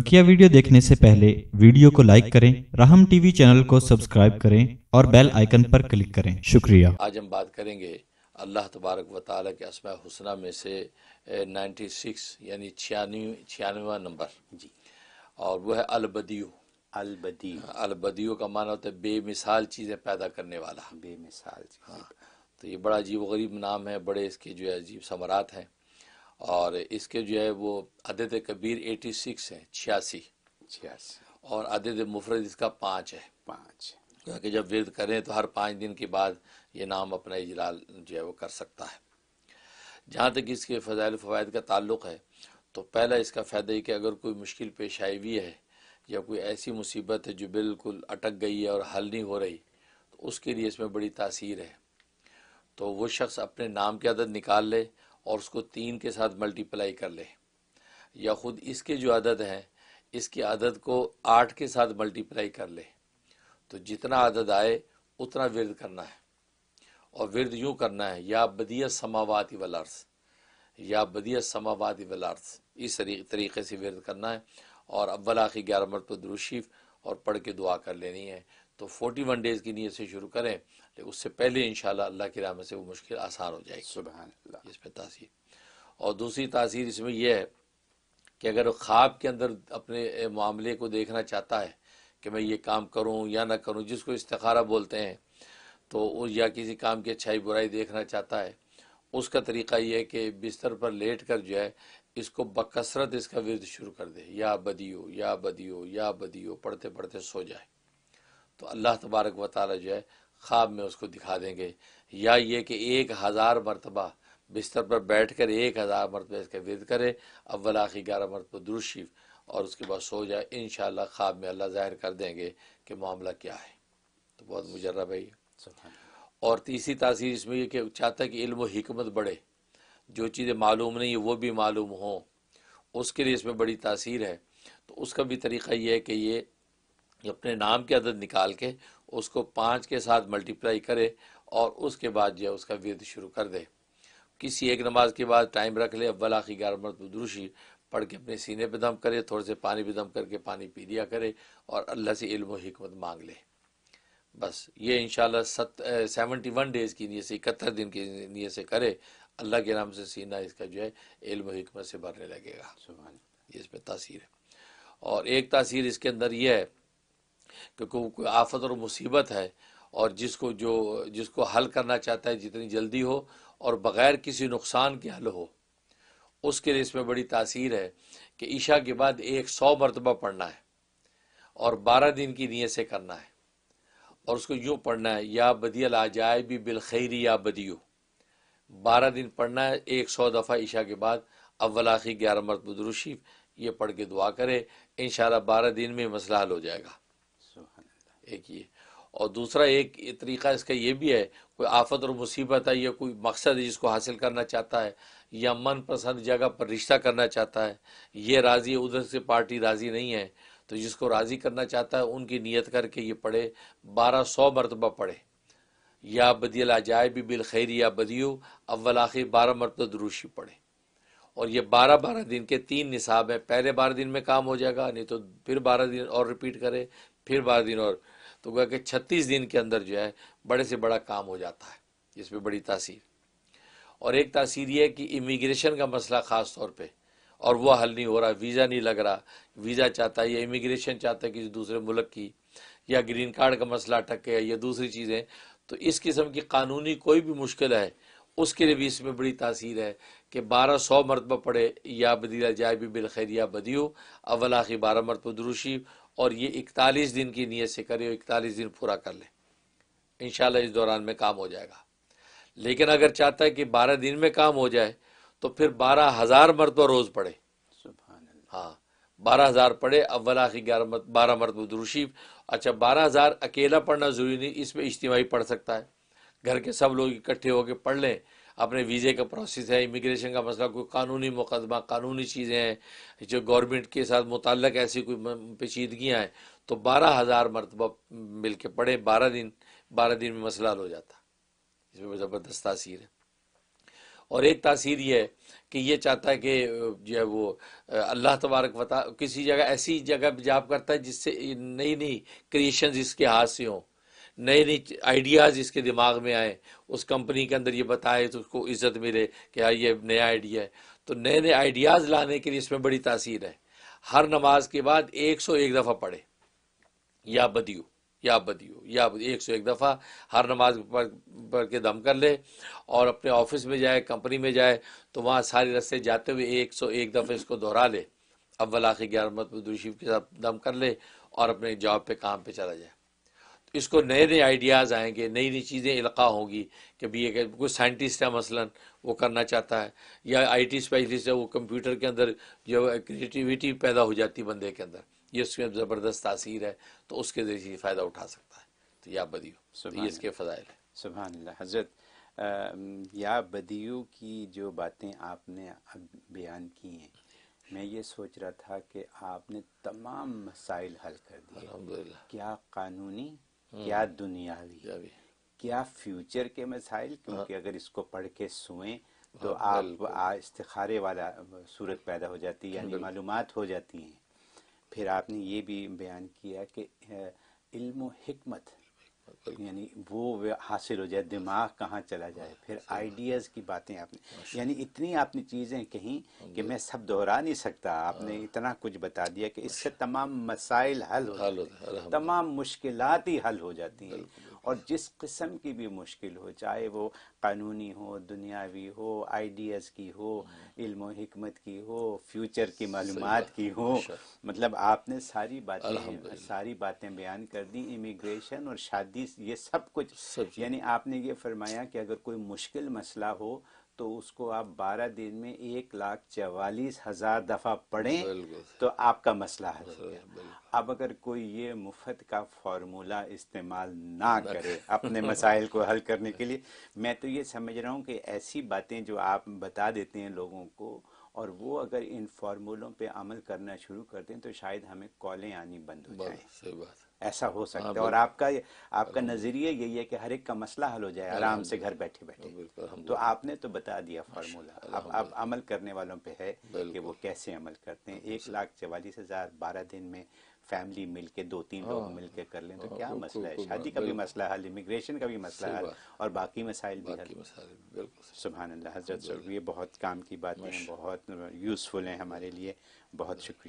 बकिया वीडियो देखने से पहले वीडियो को लाइक करें राहम टीवी चैनल को सब्सक्राइब करें और बेल आइकन पर क्लिक करें शुक्रिया आज हम बात करेंगे अल्लाह तबारक व के असमा हुसना में से 96 यानी छियानवे छियानवा नंबर जी और वह है अलबदियो अलबदी अलबदियो हाँ, का माना होता है बेमिसाल चीज़ें पैदा करने वाला बेमिसाल हाँ तो ये बड़ा अजीब गरीब नाम है बड़े इसके जो है अजीब समरात हैं और इसके जो है वो अदद कबीर एटी सिक्स है छियासी छियासी और अदद मुफरत इसका पाँच है पाँच क्योंकि जब विरद करें तो हर पाँच दिन के बाद ये नाम अपना इजलाल जो है वो कर सकता है जहाँ तक इसके फ़जाइल फ़वाद का ताल्लुक़ है तो पहला इसका फ़ायदा ही कि अगर कोई मुश्किल पेश आई हुई है या कोई ऐसी मुसीबत है जो बिल्कुल अटक गई है और हल नहीं हो रही तो उसके लिए इसमें बड़ी तासीर है तो वो शख्स अपने नाम की आदत निकाल ले और उसको तीन के साथ मल्टीप्लाई कर ले या ख़ुद इसके जो आदत है इसके आदत को आठ के साथ मल्टीप्लाई कर ले तो जितना आदत आए उतना विरद करना है और विरद यूँ करना है या बदिया समावाती वलार्स या बदिया समावाती वलार्स इस तरीके से विरद करना है और अव्वल आखिर ग्यारह मरतब दुरुशीफ और पढ़ के दुआ कर लेनी है तो फोर्टी वन डेज़ की नीयत से शुरू करें लेकिन उससे पहले इन अल्लाह की राम में से वो मुश्किल आसान हो जाएगी सुबह पर तासीर और दूसरी तासीर इसमें यह है कि अगर वो ख्वाब के अंदर अपने मामले को देखना चाहता है कि मैं ये काम करूँ या ना करूँ जिसको इस्तारा बोलते हैं तो या किसी काम की अच्छाई बुराई देखना चाहता है उसका तरीका यह है कि बिस्तर पर लेट कर जो है इसको बकसरत इसका विरद शुरू कर दे या बदियो या बदियो या बदियो पढ़ते पढ़ते सो जाए तो अल्लाह तबारक वाली जो है ख्वाब में उसको दिखा देंगे या ये कि एक हज़ार मरतबा बिस्तर पर बैठ कर एक हज़ार मरतबा इसका विद करे अव्वल आखिर ग्यारह मरतबा दुरुशीफ और उसके बाद सो जाए इन ख्वाब में अल्लाह ज़ाहिर कर देंगे कि मामला क्या है तो बहुत मुजरब है और तीसरी तासीर इसमें यह कि चाहता है कि इल्म हमत बढ़े जो चीज़ें मालूम नहीं है वो भी मालूम हों उसके लिए इसमें बड़ी तासीर है तो उसका भी तरीका यह है कि ये अपने नाम के अदद निकाल के उसको पाँच के साथ मल्टीप्लाई करे और उसके बाद जो है उसका विरद शुरू कर दे किसी एक नमाज के बाद टाइम रख ले अव्वल आखिर ग्यारह मरतबद्रुशी पढ़ के अपने सीने पे दम करे थोड़े से पानी भी दम करके पानी पी लिया करे और अल्लाह से इल्म हिकमत मांग ले बस ये इन सत सेवेंटी वन डेज़ की नीयत से इकहत्तर दिन की नीयत से करे अल्लाह के नाम से सीना इसका जो है इल्म हिकमत से भरने लगेगा ये इसमें तासीर है और एक तासीर इसके अंदर यह है क्योंकि कोई आफत और मुसीबत है और जिसको जो जिसको हल करना चाहता है जितनी जल्दी हो और बग़ैर किसी नुकसान के हल हो उसके लिए इसमें बड़ी तासीर है कि ईशा के बाद एक सौ मरतबा पढ़ना है और बारह दिन की नीयत से करना है और उसको यूँ पढ़ना है या बदियल आ जाए भी बिलखैरी या बदियो बारह दिन पढ़ना है एक सौ दफ़ा ईशा के बाद अव्वल आखिर ग्यारह मरतबरशीफ ये पढ़ के दुआ करे इन शारह बारह दिन में मसला हल हो जाएगा एक ये और दूसरा एक तरीका इसका ये भी है कोई आफत और मुसीबत है या कोई मकसद है जिसको हासिल करना चाहता है या मनपसंद जगह पर रिश्ता करना चाहता है ये राज़ी उधर से पार्टी राज़ी नहीं है तो जिसको राज़ी करना चाहता है उनकी नीयत करके ये पढ़े बारह सौ मरतबा पढ़े या बदियल अजायब बिल खैर या बदियो अव्वल आखिर बारह मरतबा दुरुशी पढ़े और ये बारह बारह दिन के तीन निसाब हैं पहले बारह दिन में काम हो जाएगा नहीं तो फिर बारह दिन और रिपीट करें फिर बारह दिन और तो गया कि छत्तीस दिन के अंदर जो है बड़े से बड़ा काम हो जाता है इसमें बड़ी तासीर और एक तासीर यह है कि इमिग्रेशन का मसला ख़ास तौर पर और वह हल नहीं हो रहा वीज़ा नहीं लग रहा वीज़ा चाहता है या इमिग्रेशन चाहता है किसी दूसरे मुल्क की या ग्रीन कार्ड का मसला अटक गया या दूसरी चीज़ें तो इस किस्म की कानूनी कोई भी मुश्किल है उसके लिए भी इसमें बड़ी तासीर है कि बारह सौ मरतबा पढ़े या बदीला जाए भी बिलखैर बदियो अवला की बारह मरतबा दुरुशी और ये इकतालीस दिन की नीयत से करें और इकतालीस दिन पूरा कर लें इन इस दौरान में काम हो जाएगा लेकिन अगर चाहता है कि बारह दिन में काम हो जाए तो फिर बारह हज़ार मरतबा रोज़ पढ़े हाँ बारह हज़ार पढ़े अव्वल आखिर ग्यारह बारह मरतबा दुरुशीफ अच्छा बारह हज़ार अकेला पढ़ना ज़रूरी नहीं इसमें इज्तिमाही पढ़ सकता है घर के सब लोग इकट्ठे होकर पढ़ लें अपने वीज़े का प्रोसेस है इमिग्रेशन का मसला कोई कानूनी मुकदमा कानूनी चीज़ें हैं जो गवर्नमेंट के साथ मुतल ऐसी कोई पेचीदगियाँ हैं तो बारह हज़ार मरतबा मिल के पढ़े बारह दिन बारह दिन में मसला हल हो जाता इसमें ज़बरदस्त तासीर है और एक तासीर ये है कि ये चाहता है कि जो है वो अल्लाह तबारक वता किसी जगह ऐसी जगह जाप करता है जिससे नई नई क्रिएशन इसके हाथ से हों नए नए आइडियाज़ इसके दिमाग में आए उस कंपनी के अंदर ये बताए तो उसको इज़्ज़त मिले कि यार हाँ, ये नया आइडिया है तो नए नए आइडियाज़ लाने के लिए इसमें बड़ी तासीर है हर नमाज के बाद एक सौ एक दफ़ा पढ़े या बदियो या बदियो या एक सौ एक दफ़ा हर नमाज पढ़ के दम कर ले और अपने ऑफिस में जाए कंपनी में जाए तो वहाँ सारे रस्ते जाते हुए एक सौ एक दफ़ा इसको दोहरा ले अव्वल आखिर ग्यारह मतबूदूशीफ के साथ दम कर ले और अपने जॉब पे काम पे चला जाए इसको नए नए आइडियाज़ आएंगे नई नई चीज़ें इलका होंगी कि भी एक कोई साइंटिस्ट है मसलन वो करना चाहता है या आईटी स्पेशलिस्ट है वो कंप्यूटर के अंदर जो क्रिएटिविटी पैदा हो जाती है बंदे के अंदर ये उसमें ज़बरदस्त तासीर है तो उसके जरिए फ़ायदा उठा सकता है तो या बदियो तो ये इसके फ़ायल है सुबह हजरत या बदियो की जो बातें आपने अब बयान की हैं मैं ये सोच रहा था कि आपने तमाम मसाइल हल कर दिए क्या कानूनी हम्म। क्या दुनियावी क्या फ्यूचर के मसाइल हाँ। क्योंकि अगर इसको पढ़ के सुए तो हाँ, आप इस्तारे वाला सूरत पैदा हो जाती है यानी मालूम हो जाती हैं फिर आपने ये भी बयान किया कि इल्म हिकमत यानी वो हासिल हो जाए दिमाग कहाँ चला जाए फिर आइडियाज़ की बातें आपने यानी इतनी आपने चीज़ें कहीं कि मैं सब दोहरा नहीं सकता आपने हाँ। इतना कुछ बता दिया कि इससे तमाम मसाइल हल हो तमाम मुश्किल ही हल हो जाती हैं और जिस किस्म की भी मुश्किल हो चाहे वो कानूनी हो दुनियावी हो आइडियाज़ की हो हम्म। इल्म हिकमत की हो फ्यूचर की मालूम की हो मतलब आपने सारी बातें सारी बातें बयान कर दी इमिग्रेशन और शादी ये सब कुछ यानी आपने ये फरमाया कि अगर कोई मुश्किल मसला हो तो उसको आप 12 दिन में एक लाख चवालीस हजार दफ़ा पढ़ें तो आपका मसला हल हो गया अब अगर कोई ये मुफ्त का फॉर्मूला इस्तेमाल ना करे अपने मसाइल को हल करने के लिए मैं तो ये समझ रहा हूँ कि ऐसी बातें जो आप बता देते हैं लोगों को और वो अगर इन फार्मूलों पे अमल करना शुरू कर दें तो शायद हमें कॉलें आनी बंद हो जाए सही बात ऐसा हो सकता हाँ, है और आपका आपका नजरिया यही है कि हर एक का मसला हल हो जाए आराम से घर बैठे बैठे हाँ, तो आपने तो बता दिया फार्मूला अब अब अमल करने वालों पे है कि वो कैसे अमल करते हैं एक लाख चवालीस हजार बारह दिन में फैमिली मिलके दो तीन लोग हाँ। मिलके कर लें तो हाँ, क्या मसला है शादी का भी मसला हल इमिग्रेशन का भी मसला हल और बाकी मसाइल भी हल सुबह हजरत ये बहुत काम की बात है बहुत यूज़फुल है हमारे लिए बहुत शुक्रिया